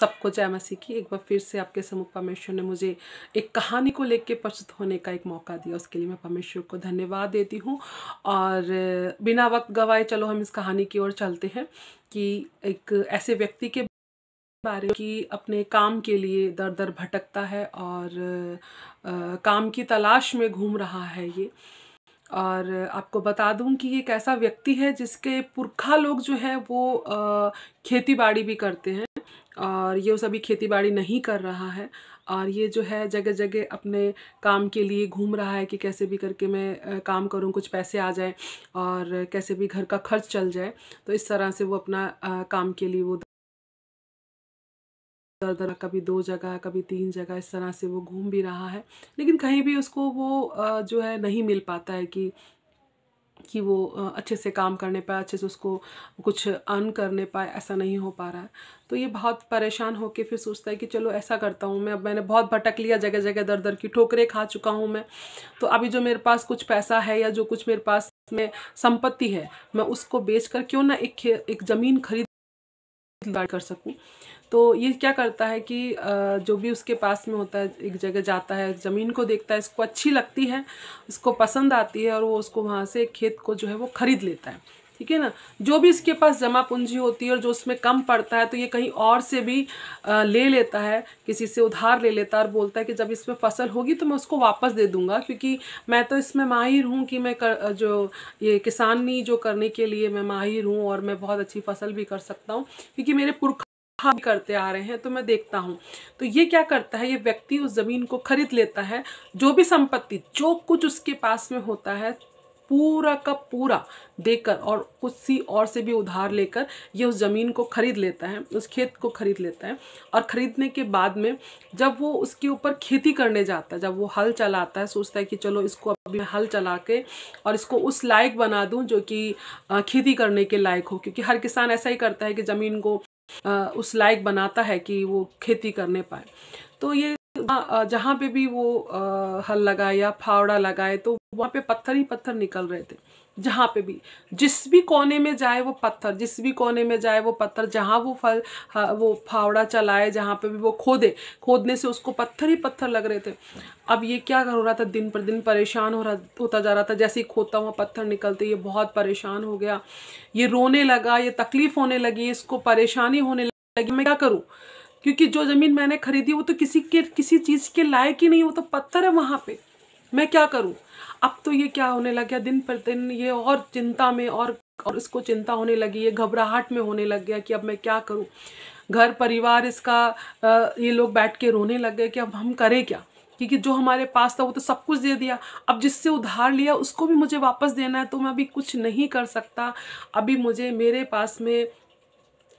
सबको जय मसीह की एक बार फिर से आपके सम्मुख परमेश्वर ने मुझे एक कहानी को लेके प्रस्तुत होने का एक मौका दिया उसके लिए मैं परमेश्वर को धन्यवाद देती हूँ और बिना वक्त गवाए चलो हम इस कहानी की ओर चलते हैं कि एक ऐसे व्यक्ति के बारे की अपने काम के लिए दर दर भटकता है और आ, काम की तलाश में घूम रहा है ये और आपको बता दूं कि ये एक ऐसा व्यक्ति है जिसके पुरखा लोग जो है वो खेती बाड़ी भी करते हैं और ये उस अभी खेती बाड़ी नहीं कर रहा है और ये जो है जगह जगह अपने काम के लिए घूम रहा है कि कैसे भी करके मैं काम करूं कुछ पैसे आ जाए और कैसे भी घर का खर्च चल जाए तो इस तरह से वो अपना काम के लिए वो दर दर कभी दो जगह कभी तीन जगह इस तरह से वो घूम भी रहा है लेकिन कहीं भी उसको वो जो है नहीं मिल पाता है कि कि वो अच्छे से काम करने पाए अच्छे से उसको कुछ अर्न करने पाए ऐसा नहीं हो पा रहा है तो ये बहुत परेशान होकर फिर सोचता है कि चलो ऐसा करता हूँ मैं अब मैंने बहुत भटक लिया जगह जगह दर दर की ठोकरें खा चुका हूँ मैं तो अभी जो मेरे पास कुछ पैसा है या जो कुछ मेरे पास में संपत्ति है मैं उसको बेच क्यों ना एक एक ज़मीन खरीद जुगाड़ कर सकूँ तो ये क्या करता है कि जो भी उसके पास में होता है एक जगह जाता है ज़मीन को देखता है इसको अच्छी लगती है इसको पसंद आती है और वो उसको वहाँ से खेत को जो है वो ख़रीद लेता है ठीक है ना जो भी इसके पास जमा पूंजी होती है और जो उसमें कम पड़ता है तो ये कहीं और से भी ले लेता है किसी से उधार ले लेता है और बोलता है कि जब इसमें फसल होगी तो मैं उसको वापस दे दूंगा क्योंकि मैं तो इसमें माहिर हूँ कि मैं कर, जो ये किसानी जो करने के लिए मैं माहिर हूँ और मैं बहुत अच्छी फसल भी कर सकता हूँ क्योंकि मेरे पुरखा हाँ करते आ रहे हैं तो मैं देखता हूँ तो ये क्या करता है ये व्यक्ति उस ज़मीन को खरीद लेता है जो भी संपत्ति जो कुछ उसके पास में होता है पूरा का पूरा देकर और कुछ सी और से भी उधार लेकर ये उस ज़मीन को ख़रीद लेता है उस खेत को ख़रीद लेता है और ख़रीदने के बाद में जब वो उसके ऊपर खेती करने जाता है जब वो हल चलाता है सोचता है कि चलो इसको अभी हल चला के और इसको उस लायक बना दूं जो कि खेती करने के लायक हो क्योंकि हर किसान ऐसा ही करता है कि ज़मीन को उस लायक बनाता है कि वो खेती करने पाए तो ये जहाँ पे भी वो हल लगाए या फावड़ा लगाए तो वहाँ पे पत्थर ही पत्थर निकल रहे थे जहाँ पे भी जिस भी कोने में जाए वो पत्थर जिस भी कोने में जाए वो पत्थर जहाँ वो फल वो फावड़ा चलाए जहाँ पे भी वो खोदे खोदने से उसको पत्थर ही पत्थर लग रहे थे अब ये क्या हो रहा था दिन पर दिन परेशान हो रहा होता जा रहा था जैसे ही खोदता हुआ पत्थर निकलते ये बहुत परेशान हो गया ये रोने लगा ये तकलीफ़ होने लगी इसको परेशानी होने लगी मैं क्या करूँ क्योंकि जो ज़मीन मैंने खरीदी वो तो किसी के किसी चीज़ के लायक ही नहीं वो तो पत्थर है वहाँ पे मैं क्या करूँ अब तो ये क्या होने लग गया दिन पर दिन ये और चिंता में और और इसको चिंता होने लगी ये घबराहट में होने लग गया कि अब मैं क्या करूँ घर परिवार इसका ये लोग बैठ के रोने लग गए कि अब हम करें क्या क्योंकि जो हमारे पास था वो तो सब कुछ दे दिया अब जिससे उधार लिया उसको भी मुझे वापस देना है तो मैं अभी कुछ नहीं कर सकता अभी मुझे मेरे पास में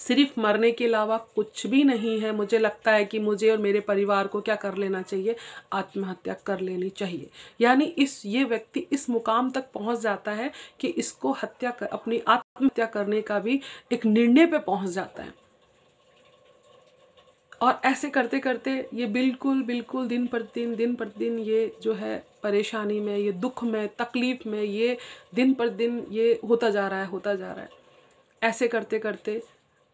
सिर्फ मरने के अलावा कुछ भी नहीं है मुझे लगता है कि मुझे और मेरे परिवार को क्या कर लेना चाहिए आत्महत्या कर लेनी चाहिए यानी इस ये व्यक्ति इस मुकाम तक पहुंच जाता है कि इसको हत्या कर अपनी आत्महत्या करने का भी एक निर्णय पे पहुंच जाता है और ऐसे करते करते ये बिल्कुल बिल्कुल दिन प्रतिदिन दिन प्रतिदिन ये जो है परेशानी में ये दुख में तकलीफ़ में ये दिन पर दिन ये होता जा रहा है होता जा रहा है ऐसे करते करते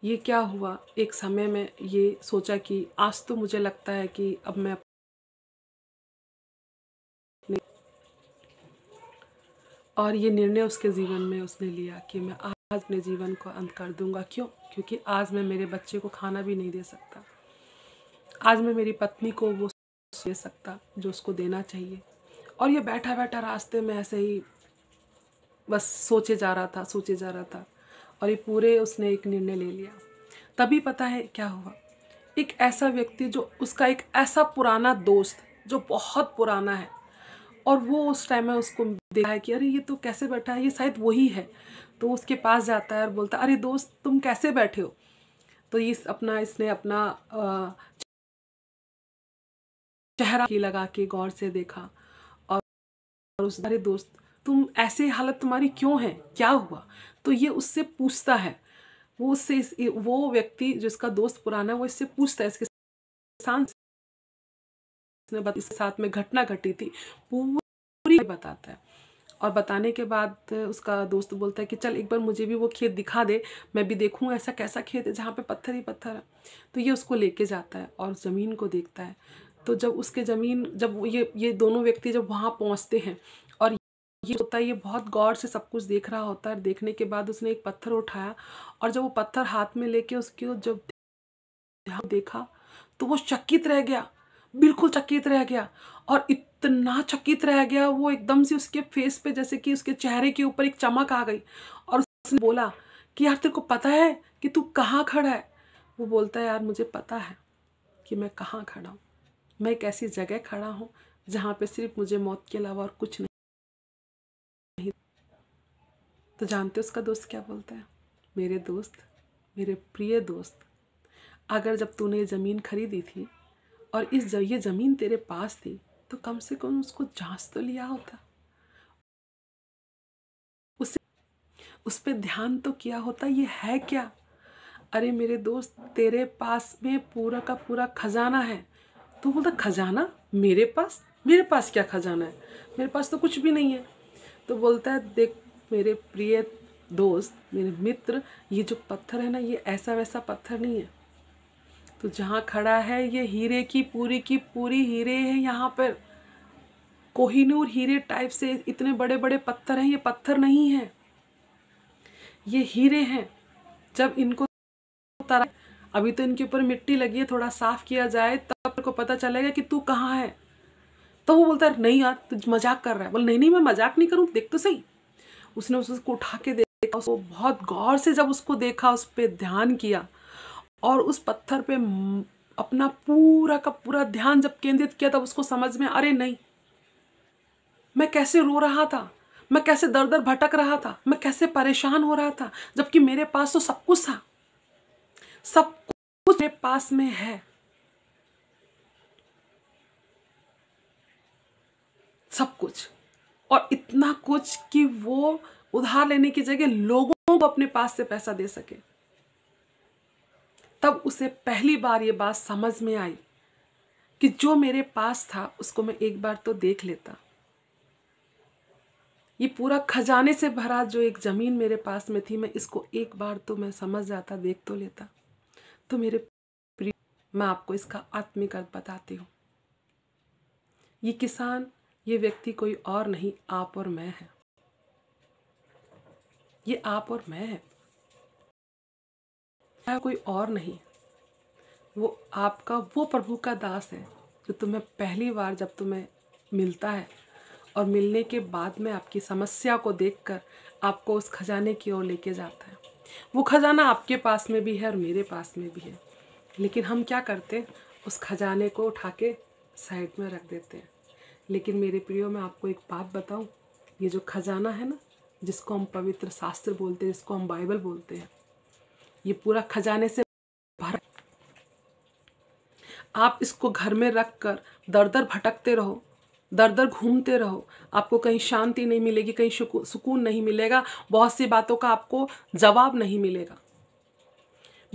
ये क्या हुआ एक समय में ये सोचा कि आज तो मुझे लगता है कि अब मैं और ये निर्णय उसके जीवन में उसने लिया कि मैं आज अपने जीवन को अंत कर दूंगा क्यों क्योंकि आज मैं मेरे बच्चे को खाना भी नहीं दे सकता आज मैं मेरी पत्नी को वो दे सकता जो उसको देना चाहिए और ये बैठा बैठा रास्ते में ऐसे ही बस सोचे जा रहा था सोचे जा रहा था और ये पूरे उसने एक निर्णय ले लिया तभी पता है क्या हुआ एक ऐसा व्यक्ति जो उसका एक ऐसा पुराना दोस्त जो बहुत पुराना है और वो उस टाइम में उसको देखा है कि अरे ये तो कैसे बैठा है ये शायद वही है तो उसके पास जाता है और बोलता है अरे दोस्त तुम कैसे बैठे हो तो इस अपना इसने अपना चेहरा की लगा के गौर से देखा और उस अरे दोस्त तुम ऐसे हालत तुम्हारी क्यों है क्या हुआ तो ये उससे पूछता है वो उससे वो व्यक्ति जिसका दोस्त पुराना है वो इससे पूछता है इसके इसने इसने इसके साथ में घटना घटी थी पूरी बताता है और बताने के बाद उसका दोस्त बोलता है कि चल एक बार मुझे भी वो खेत दिखा दे मैं भी देखूँ ऐसा कैसा खेत है जहाँ पे पत्थर ही पत्थर है तो ये उसको लेके जाता है और ज़मीन को देखता है तो जब उसके ज़मीन जब ये ये दोनों व्यक्ति जब वहाँ पहुँचते हैं ये होता है ये बहुत गौर से सब कुछ देख रहा होता है देखने के बाद उसने एक पत्थर उठाया और जब वो पत्थर हाथ में लेके उसके जब देखा तो वो चकित रह गया बिल्कुल चकित रह गया और इतना चकित रह गया वो एकदम से उसके फेस पे जैसे कि उसके चेहरे के ऊपर एक चमक आ गई और उसने बोला कि यार तेरे को पता है कि तू कहाँ खड़ा है वो बोलता है यार मुझे पता है कि मैं कहाँ खड़ा हूँ मैं एक ऐसी जगह खड़ा हूँ जहाँ पे सिर्फ मुझे मौत के अलावा और कुछ नहीं नहीं तो जानते हो उसका दोस्त क्या बोलता है मेरे दोस्त मेरे प्रिय दोस्त अगर जब तूने ये ज़मीन खरीदी थी और इस ये ज़मीन तेरे पास थी तो कम से कम उसको जांच तो लिया होता उसे उस पर ध्यान तो किया होता ये है क्या अरे मेरे दोस्त तेरे पास में पूरा का पूरा खजाना है तो बोलता खजाना मेरे पास मेरे पास क्या खजाना है मेरे पास तो कुछ भी नहीं है तो बोलता है देख मेरे प्रिय दोस्त मेरे मित्र ये जो पत्थर है ना ये ऐसा वैसा पत्थर नहीं है तो जहाँ खड़ा है ये हीरे की पूरी की पूरी हीरे है यहाँ पर कोहिनूर हीरे टाइप से इतने बड़े बड़े पत्थर हैं ये पत्थर नहीं है ये हीरे हैं जब इनको तरा अभी तो इनके ऊपर मिट्टी लगी है थोड़ा साफ किया जाए तब को पता चलेगा कि तू कहाँ है तो वो बोलता है नहीं यार तू तो मजाक कर रहा है बोल नहीं नहीं मैं मजाक नहीं करूँ देख तो सही उसने उसको उठा के देखा उसको बहुत गौर से जब उसको देखा उस पर ध्यान किया और उस पत्थर पे अपना पूरा का पूरा ध्यान जब केंद्रित किया तब उसको समझ में अरे नहीं मैं कैसे रो रहा था मैं कैसे दर दर भटक रहा था मैं कैसे परेशान हो रहा था जबकि मेरे पास तो सब कुछ था सब कुछ मेरे पास में है सब कुछ और इतना कुछ कि वो उधार लेने की जगह लोगों को अपने पास से पैसा दे सके तब उसे पहली बार ये बात समझ में आई कि जो मेरे पास था उसको मैं एक बार तो देख लेता ये पूरा खजाने से भरा जो एक ज़मीन मेरे पास में थी मैं इसको एक बार तो मैं समझ जाता देख तो लेता तो मेरे प्रिय मैं आपको इसका आत्मिक अर्थ बताती हूँ ये किसान ये व्यक्ति कोई और नहीं आप और मैं है ये आप और मैं है कोई और नहीं वो आपका वो प्रभु का दास है जो तुम्हें पहली बार जब तुम्हें मिलता है और मिलने के बाद में आपकी समस्या को देखकर आपको उस खजाने की ओर लेके जाता है वो खजाना आपके पास में भी है और मेरे पास में भी है लेकिन हम क्या करते हैं उस खजाने को उठा के साइड में रख देते हैं लेकिन मेरे प्रियो मैं आपको एक बात बताऊं ये जो खजाना है ना जिसको हम पवित्र शास्त्र बोलते हैं जिसको हम बाइबल बोलते हैं ये पूरा खजाने से भर आप इसको घर में रख कर दर दर भटकते रहो दर दर घूमते रहो आपको कहीं शांति नहीं मिलेगी कहीं सुकून नहीं मिलेगा बहुत सी बातों का आपको जवाब नहीं मिलेगा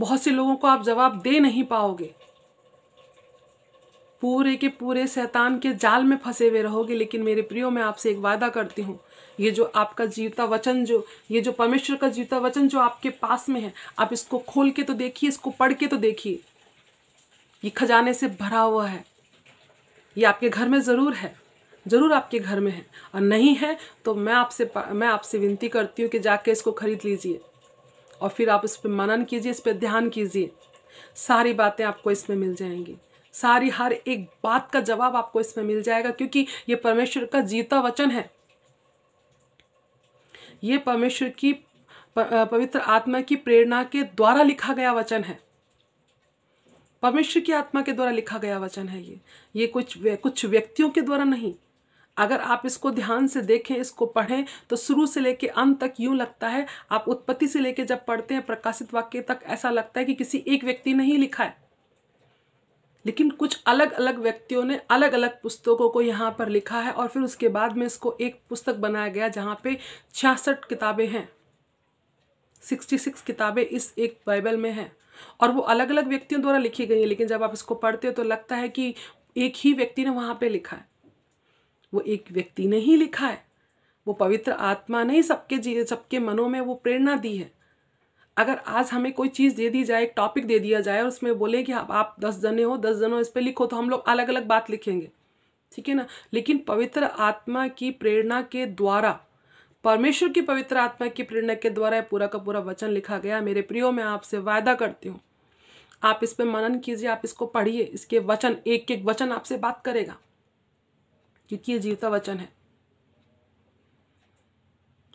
बहुत से लोगों को आप जवाब दे नहीं पाओगे पूरे के पूरे शैतान के जाल में फंसे हुए रहोगे लेकिन मेरे प्रियो मैं आपसे एक वादा करती हूँ ये जो आपका जीवता वचन जो ये जो परमेश्वर का जीवता वचन जो आपके पास में है आप इसको खोल के तो देखिए इसको पढ़ के तो देखिए ये खजाने से भरा हुआ है ये आपके घर में ज़रूर है ज़रूर आपके घर में है और नहीं है तो मैं आपसे मैं आपसे विनती करती हूँ कि जाके इसको खरीद लीजिए और फिर आप इस पर मनन कीजिए इस पर ध्यान कीजिए सारी बातें आपको इसमें मिल जाएंगी सारी हर एक बात का जवाब आपको इसमें मिल जाएगा क्योंकि ये परमेश्वर का जीता वचन है ये परमेश्वर की पवित्र आत्मा की प्रेरणा के द्वारा लिखा गया वचन है परमेश्वर की आत्मा के द्वारा लिखा गया वचन है ये ये कुछ कुछ व्यक्तियों के द्वारा नहीं अगर आप इसको ध्यान से देखें इसको पढ़ें तो शुरू से लेके अंत तक यूं लगता है आप उत्पत्ति से लेके जब पढ़ते हैं प्रकाशित वाक्य तक ऐसा लगता है कि किसी एक व्यक्ति ने ही लिखा है लेकिन कुछ अलग अलग व्यक्तियों ने अलग अलग पुस्तकों को यहाँ पर लिखा है और फिर उसके बाद में इसको एक पुस्तक बनाया गया जहाँ पे छियासठ किताबें हैं सिक्सटी सिक्स किताबें इस एक बाइबल में हैं और वो अलग अलग व्यक्तियों द्वारा लिखी गई हैं लेकिन जब आप इसको पढ़ते हो तो लगता है कि एक ही व्यक्ति ने वहाँ पर लिखा है वो एक व्यक्ति ने ही लिखा है वो पवित्र आत्मा ने सबके जी सबके मनों में वो प्रेरणा दी है अगर आज हमें कोई चीज़ दे दी जाए एक टॉपिक दे दिया जाए और उसमें बोले कि आप, आप दस जने हो दस जनों इस पर लिखो तो हम लोग अलग अलग बात लिखेंगे ठीक है ना लेकिन पवित्र आत्मा की प्रेरणा के द्वारा परमेश्वर की पवित्र आत्मा की प्रेरणा के द्वारा पूरा का पूरा वचन लिखा गया मेरे प्रियो मैं आपसे वायदा करती हूँ आप इस पर मनन कीजिए आप इसको पढ़िए इसके वचन एक एक वचन आपसे बात करेगा क्योंकि ये जीवता वचन है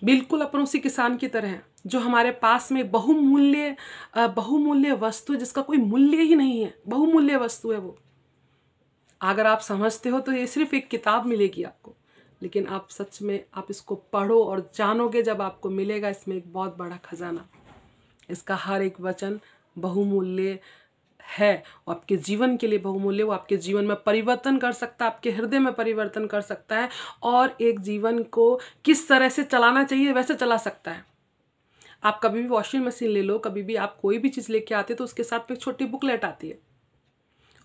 बिल्कुल अपन उसी किसान की तरह हैं जो हमारे पास में बहुमूल्य बहुमूल्य वस्तु जिसका कोई मूल्य ही नहीं है बहुमूल्य वस्तु है वो अगर आप समझते हो तो ये सिर्फ एक किताब मिलेगी आपको लेकिन आप सच में आप इसको पढ़ो और जानोगे जब आपको मिलेगा इसमें एक बहुत बड़ा खजाना इसका हर एक वचन बहुमूल्य है वो आपके जीवन के लिए बहुमूल्य वो आपके जीवन में परिवर्तन कर सकता है आपके हृदय में परिवर्तन कर सकता है और एक जीवन को किस तरह से चलाना चाहिए वैसे चला सकता है आप कभी भी वॉशिंग मशीन ले लो कभी भी आप कोई भी चीज़ लेके आते तो उसके साथ में एक छोटी बुकलेट आती है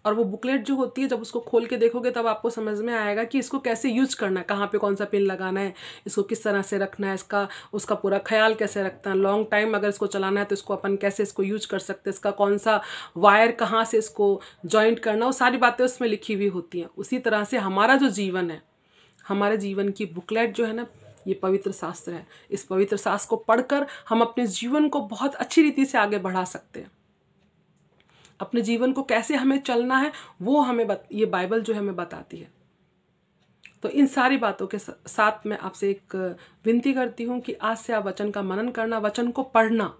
और वो बुकलेट जो होती है जब उसको खोल के देखोगे तब आपको समझ में आएगा कि इसको कैसे यूज करना है कहाँ पे कौन सा पिन लगाना है इसको किस तरह से रखना है इसका उसका पूरा ख्याल कैसे रखना है लॉन्ग टाइम अगर इसको चलाना है तो इसको अपन कैसे इसको यूज कर सकते हैं इसका कौन सा वायर कहाँ से इसको जॉइंट करना वो सारी बातें उसमें लिखी हुई होती हैं उसी तरह से हमारा जो जीवन है हमारे जीवन की बुकलेट जो है ना ये पवित्र शास्त्र है इस पवित्र शास्त्र को पढ़कर हम अपने जीवन को बहुत अच्छी रीति से आगे बढ़ा सकते हैं अपने जीवन को कैसे हमें चलना है वो हमें बत, ये बाइबल जो है हमें बताती है तो इन सारी बातों के साथ मैं आपसे एक विनती करती हूँ कि आज से आप वचन का मनन करना वचन को पढ़ना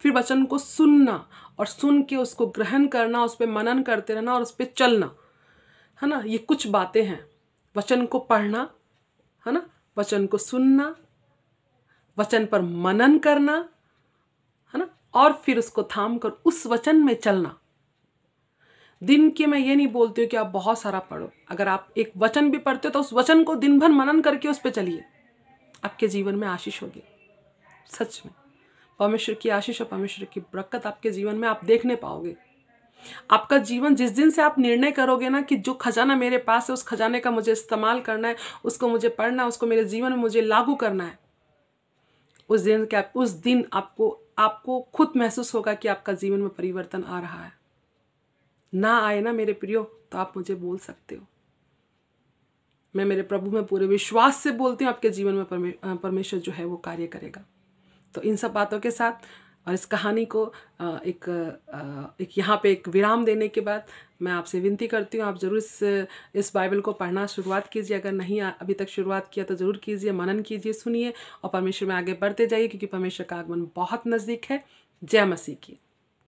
फिर वचन को सुनना और सुन के उसको ग्रहण करना उस पर मनन करते रहना और उस पर चलना है ना ये कुछ बातें हैं वचन को पढ़ना है ना वचन को सुनना वचन पर मनन करना है ना और फिर उसको थाम कर उस वचन में चलना दिन के मैं ये नहीं बोलती हूँ कि आप बहुत सारा पढ़ो अगर आप एक वचन भी पढ़ते हो तो उस वचन को दिन भर मनन करके उस पर चलिए आपके जीवन में आशीष होगी सच में परमेश्वर की आशीष और परमेश्वर की बरकत आपके जीवन में आप देखने पाओगे आपका जीवन जिस दिन से आप निर्णय करोगे ना कि जो खजाना मेरे पास है उस खजाने का मुझे इस्तेमाल करना है उसको मुझे पढ़ना है उसको मेरे जीवन में मुझे लागू करना है उस दिन क्या उस दिन आपको आपको खुद महसूस होगा कि आपका जीवन में परिवर्तन आ रहा है ना आए ना मेरे प्रियो तो आप मुझे बोल सकते हो मैं मेरे प्रभु में पूरे विश्वास से बोलती हूँ आपके जीवन में परमेश्वर जो है वो कार्य करेगा तो इन सब बातों के साथ और इस कहानी को एक एक यहाँ पे एक विराम देने के बाद मैं आपसे विनती करती हूँ आप ज़रूर इस इस बाइबल को पढ़ना शुरुआत कीजिए अगर नहीं अभी तक शुरुआत किया तो ज़रूर कीजिए मनन कीजिए सुनिए और परमेश्वर में आगे बढ़ते जाइए क्योंकि परमेश्वर का आगमन बहुत नज़दीक है जय मसीह की